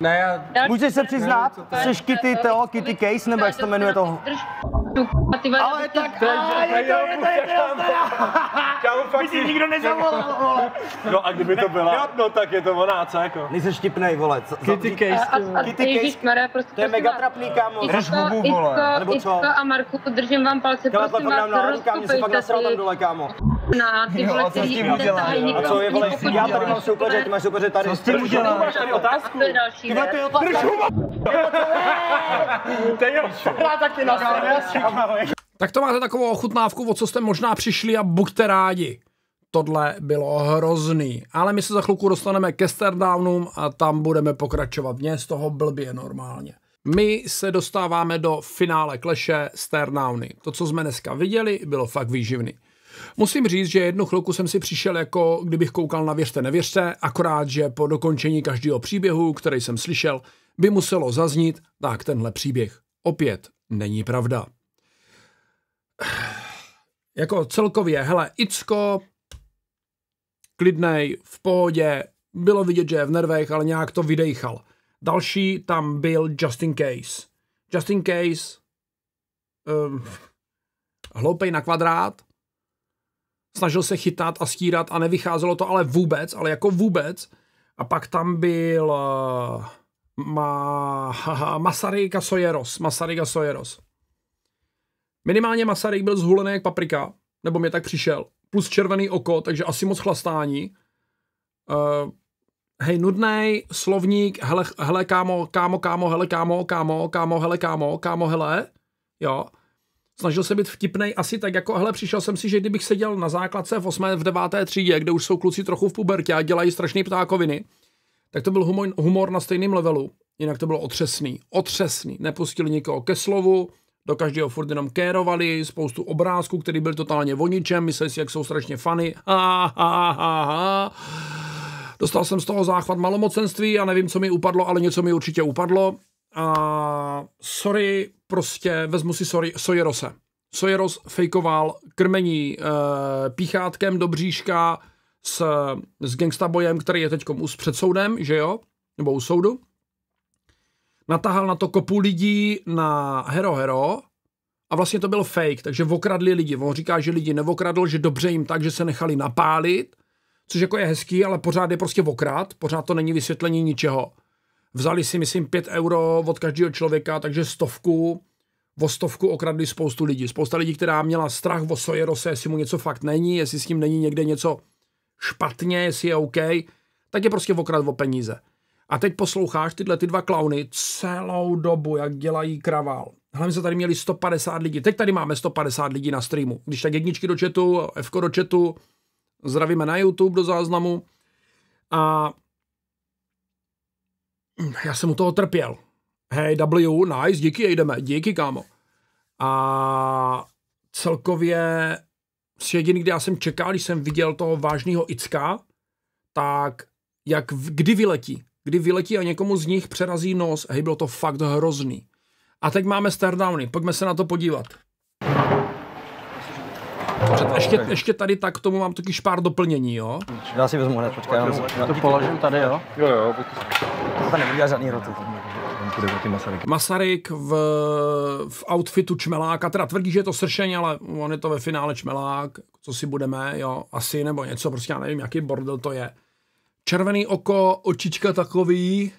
Ne, já... Můžeš se přiznat? Jsi Kitty Teo, Kitty Case, nebo jak se to jmenuje toho? Ale tak, a je to, je to, je to, Kámo, fakt si... nikdo nezavolal, vole. No a kdyby to byla, no tak je to ona, co jako? Nejsi štipnej, vole. Kitty Case, Kitty prostě Case, to je mega trapný, kámo. Drž hubu, vole. Nebo co? a Marku, držím vám palce, prosím vás, rozkupejte si. Kámo, pak tam dole, kámo na ty vole, co s tím udělá, A co je vole, já tady mám soupeře, ty máš soupeře tady. Co s tím udělá? Máš tady otázku? To je další Tyhle, to je otázka. Drž huba! To je taky na tak to máte takovou ochutnávku, o co jste možná přišli a buďte rádi tohle bylo hrozný. Ale my se za chvilku dostaneme ke Stardownům a tam budeme pokračovat. Mně z toho blbě normálně. My se dostáváme do finále kleše Stardowny. To, co jsme dneska viděli, bylo fakt výživný. Musím říct, že jednu chvilku jsem si přišel jako kdybych koukal na Věřte, nevěřte, akorát, že po dokončení každého příběhu, který jsem slyšel, by muselo zaznít, tak tenhle příběh opět není pravda. Jako celkově, hele, Icko, klidnej, v pohodě, bylo vidět, že je v nervech, ale nějak to vydejchal. Další tam byl Justin Case. Justin Case, um, hloupej na kvadrát, snažil se chytat a stírat a nevycházelo to ale vůbec, ale jako vůbec. A pak tam byl eh, ma, Masaryk a Sojeros. Masaryk a Sojeros. Minimálně Masaryk byl zhulený jak paprika, nebo mě tak přišel. Plus červený oko, takže asi moc chlastání. Uh, hej, nudný slovník, hele, hele, kámo, kámo, kámo, hele, kámo, kámo, kámo, hele, kámo, kámo, hele, jo snažil se být vtipný asi tak jako, hele, přišel jsem si, že kdybych seděl na základce v 8. v 9. třídě, kde už jsou kluci trochu v pubertě a dělají strašné ptákoviny, tak to byl humor, humor na stejném levelu. Jinak to bylo otřesný, otřesný. Nepustili nikoho ke slovu, do každého furt jenom kérovali, spoustu obrázků, který byl totálně voničem, mysleli si, jak jsou strašně fany. Ha, ha, ha, ha. Dostal jsem z toho záchvat malomocenství a nevím, co mi upadlo, ale něco mi určitě upadlo a sorry, prostě vezmu si sorry, Sojerose. Sojeros fejkoval krmení e, píchátkem do bříška s, s bojem, který je teď už před soudem, že jo? Nebo u soudu. Natáhal na to kopu lidí na Hero Hero a vlastně to byl fake, takže okradli lidi. On říká, že lidi nevokradl, že dobře jim tak, že se nechali napálit, což jako je hezký, ale pořád je prostě okrad, pořád to není vysvětlení ničeho. Vzali si, myslím, 5 euro od každého člověka, takže stovku, o stovku okradli spoustu lidí. Spousta lidí, která měla strach o Sojerose, jestli mu něco fakt není, jestli s ním není někde něco špatně, jestli je OK, tak je prostě okrad o peníze. A teď posloucháš tyhle ty dva klauny celou dobu, jak dělají kravál. Hlavně jsme tady měli 150 lidí. Teď tady máme 150 lidí na streamu. Když tak jedničky do chatu, F do chatu, zdravíme na YouTube do záznamu. A já jsem u toho trpěl. Hej, W, nice, díky, jdeme, díky, kámo. A celkově si jediný, kdy já jsem čekal, když jsem viděl toho vážného Icka, tak jak, kdy vyletí. Kdy vyletí a někomu z nich přerazí nos. Hej, bylo to fakt hrozný. A teď máme stardowny, pojďme se na to podívat. Dobře, ještě, ještě tady tak k tomu mám taky pár doplnění, jo? Já si vezmu hned, počkej, já to položím tady, jo? Jo, jo, to neudělá žádný rotu. Masaryk. Masaryk v, v outfitu čmeláka, teda tvrdí, že je to sršeň, ale on je to ve finále čmelák, co si budeme, jo, asi nebo něco, prostě já nevím, jaký bordel to je. Červený oko, očička takový,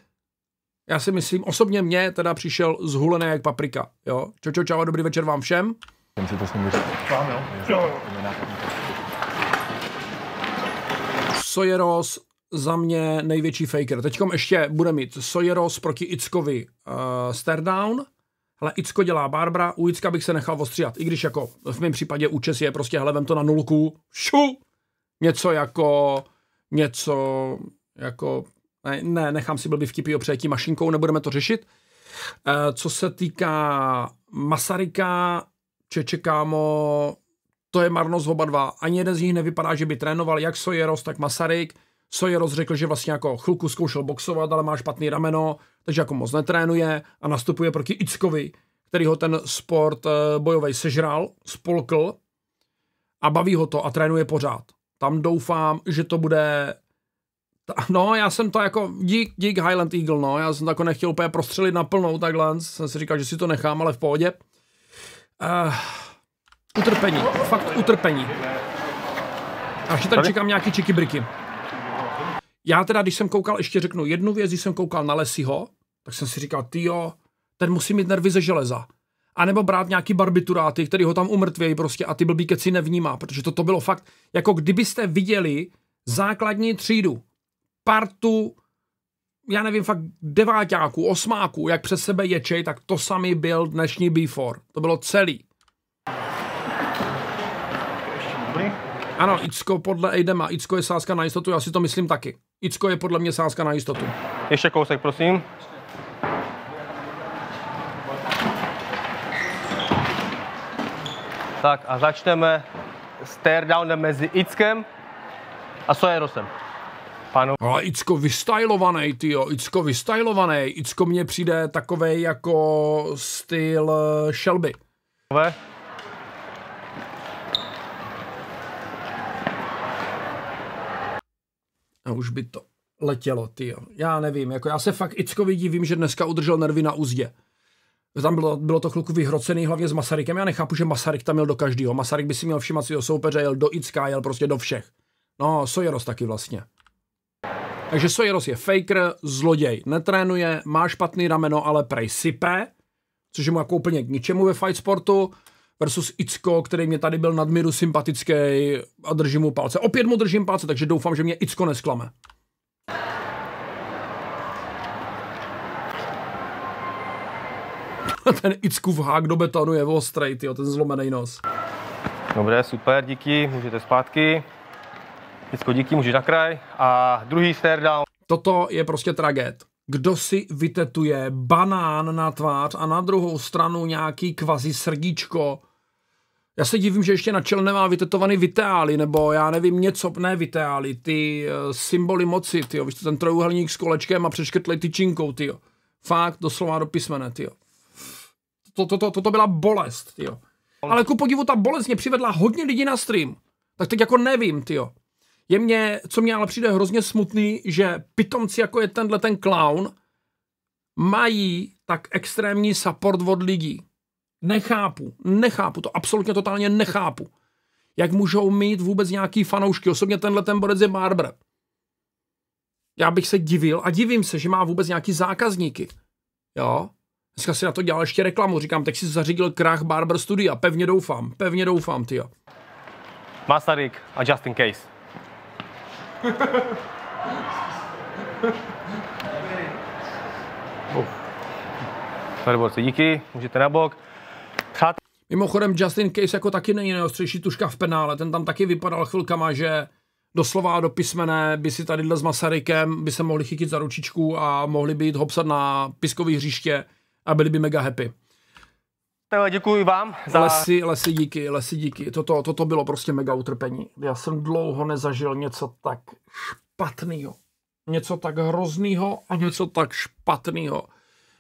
já si myslím, osobně mě teda přišel zhulený jak paprika, jo. Čo, čo, čau, dobrý večer vám všem. Jsem si to s ním Vám, jo. Sojeros za mě největší faker. Teďkom ještě bude mít Sojeros proti Ickovi uh, Stardown. Ale Icko dělá Barbara, u Icka bych se nechal ostříhat, i když jako v mém případě účes je prostě, hele, vem to na nulku, šu, něco jako, něco jako, ne, ne nechám si blbý vtipy o přejetí mašinkou, nebudeme to řešit. Uh, co se týká Masarika, Čečekámo, to je marnost oba dva. Ani jeden z nich nevypadá, že by trénoval jak Sojeros, tak Masaryk. Co je rozřekl, že vlastně jako chvilku zkoušel boxovat, ale má špatný rameno, takže jako moc netrénuje a nastupuje proti Ickovi, který ho ten sport eh, bojový sežral, spolkl a baví ho to a trénuje pořád. Tam doufám, že to bude... No, já jsem to jako, dík, dík Highland Eagle, no, já jsem to jako nechtěl úplně prostřelit naplnou takhle, jsem si říkal, že si to nechám, ale v pohodě. Uh, utrpení, fakt utrpení. Až tady čekám nějaký briky já teda, když jsem koukal, ještě řeknu jednu věc, když jsem koukal na Lesiho, tak jsem si říkal, ty jo, ten musí mít nervy ze železa. A nebo brát nějaký barbituráty, který ho tam umrtvějí prostě a ty blbý keci nevnímá, protože to, to bylo fakt, jako kdybyste viděli základní třídu, partu, já nevím, fakt devátáků, osmáků, jak přes sebe ječej, tak to samý byl dnešní B4. To bylo celý. Ano, Icko podle Ejdema. Icko je sázka na jistotu, já si to myslím taky. Icko je podle mě sázka na jistotu. Ještě kousek, prosím. Tak a začneme stare teardownem mezi Ickem a Sojerosem. Panu. Ale Icko vystylovaný, jo, Icko vystylovaný. Icko mně přijde takový jako styl eh, Shelby. A už by to letělo, ty. Já nevím, jako já se fakt Ickovi divím, že dneska udržel nervy na úzdě. Tam bylo, bylo to chluku vyhrocený hlavně s Masarykem. Já nechápu, že Masaryk tam měl do každého. Masaryk by si měl všimat svého soupeře, jel do Icka, jel prostě do všech. No, Sojeros taky vlastně. Takže Sojeros je faker, zloděj, netrénuje, má špatný rameno, ale prej sype, což je mu jako úplně k ničemu ve fight sportu versus Icko, který mě tady byl nadmíru sympatický a držím mu palce. Opět mu držím palce, takže doufám, že mě Icko nesklame. ten Ickův hák do betonu je ostrej, tyjo, ten zlomený nos. Dobré, super, díky, můžete zpátky. Icko, díky, můžeš na kraj. A druhý stare down. Toto je prostě traget kdo si vytetuje banán na tvář a na druhou stranu nějaký kvazi srdíčko já se divím, že ještě na čele nemá vytetovaný viteály, nebo já nevím něco, ne viteály, ty uh, symboly moci, ty jo, víš to, ten trojuhelník s kolečkem a přeškrtlej tyčinkou, ty jo. Fakt, doslova do písmene, ty jo. Toto to, to, to byla bolest, ty jo. Ale ku podivu ta bolest mě přivedla hodně lidí na stream. Tak teď jako nevím, ty jo. Je mě, co mě ale přijde hrozně smutný, že pitomci jako je tenhle ten clown mají tak extrémní support od lidí Nechápu, nechápu to, absolutně totálně nechápu. Jak můžou mít vůbec nějaký fanoušky? Osobně tenhle ten borec je Barber. Já bych se divil a divím se, že má vůbec nějaký zákazníky. Jo? Dneska si na to dělal ještě reklamu, říkám, tak si zařídil krach Barber Studia, pevně doufám, pevně doufám, ty. Masaryk a just in case. Tady borci, díky, můžete na bok. Mimochodem Justin Case jako taky není nejostřejší tuška v penále, ten tam taky vypadal chvilkama, že doslova do písmene by si tady s Masarykem by se mohli chytit za ručičku a mohli by jít hopsat na piskový hřiště a byli by mega happy. Děkuji vám za... Lesy, lesy díky, lesy díky. Toto, toto bylo prostě mega utrpení. Já jsem dlouho nezažil něco tak špatného. Něco tak hroznýho a něco tak špatného,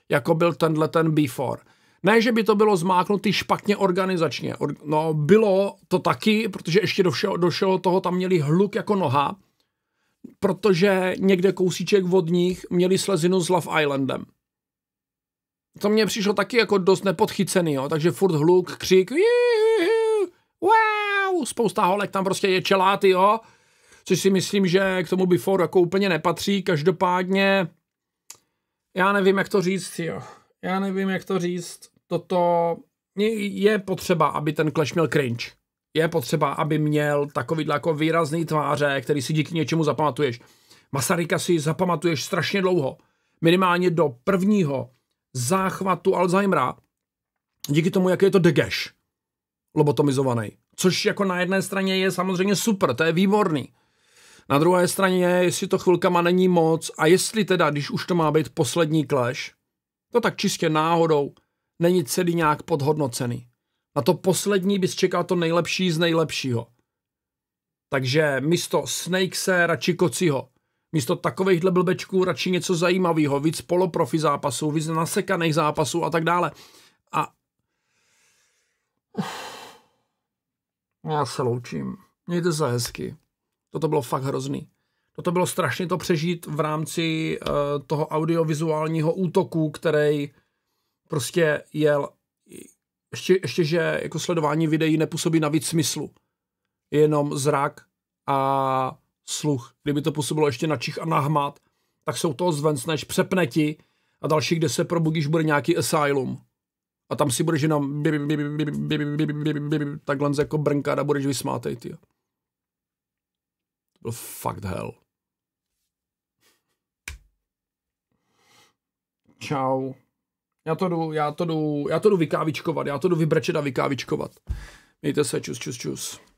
jako byl tenhle ten before. Ne, že by to bylo zmáknutý špatně organizačně. No, bylo to taky, protože ještě do všeho, do všeho toho tam měli hluk jako noha, protože někde kousíček vodních měli slezinu s Love Islandem. To mně přišlo taky jako dost nepodchycený, jo? takže furt hluk, křik, wow, spousta holek tam prostě je čeláty, jo, což si myslím, že k tomu before jako úplně nepatří, každopádně, já nevím, jak to říct, jo já nevím, jak to říct, toto je potřeba, aby ten Clash měl cringe. Je potřeba, aby měl takový jako výrazný tváře, který si díky něčemu zapamatuješ. Masaryka si zapamatuješ strašně dlouho. Minimálně do prvního záchvatu Alzheimera, díky tomu, jak je to degeš lobotomizovaný. Což jako na jedné straně je samozřejmě super, to je výborný. Na druhé straně, jestli to chvilkama není moc a jestli teda, když už to má být poslední clash, to tak čistě náhodou není celý nějak podhodnocený. Na to poslední bys čekal to nejlepší z nejlepšího. Takže místo Snakese radši Kociho. Místo takovýchhle blbečků radši něco zajímavého, víc poloprofi zápasů, víc nasekaných zápasů a tak dále. A já se loučím. Mějte se hezky. Toto bylo fakt hrozný toto to bylo strašně to přežít v rámci uh, toho audiovizuálního útoku, který prostě jel, ještě, ještě že jako sledování videí nepůsobí na víc smyslu, jenom zrak a sluch. Kdyby to působilo ještě na čich a na hmat, tak jsou to zvencneš, přepne ti a další, kde se probudíš, bude nějaký asylum. A tam si budeš jenom takhle jako brnkat a budeš vysmátej, tyjo byl fakt hell. Čau. Já to jdu, já to jdu, já to jdu vykávičkovat, já to jdu vybrečet a vykávičkovat. Mějte se, čus, čus, čus.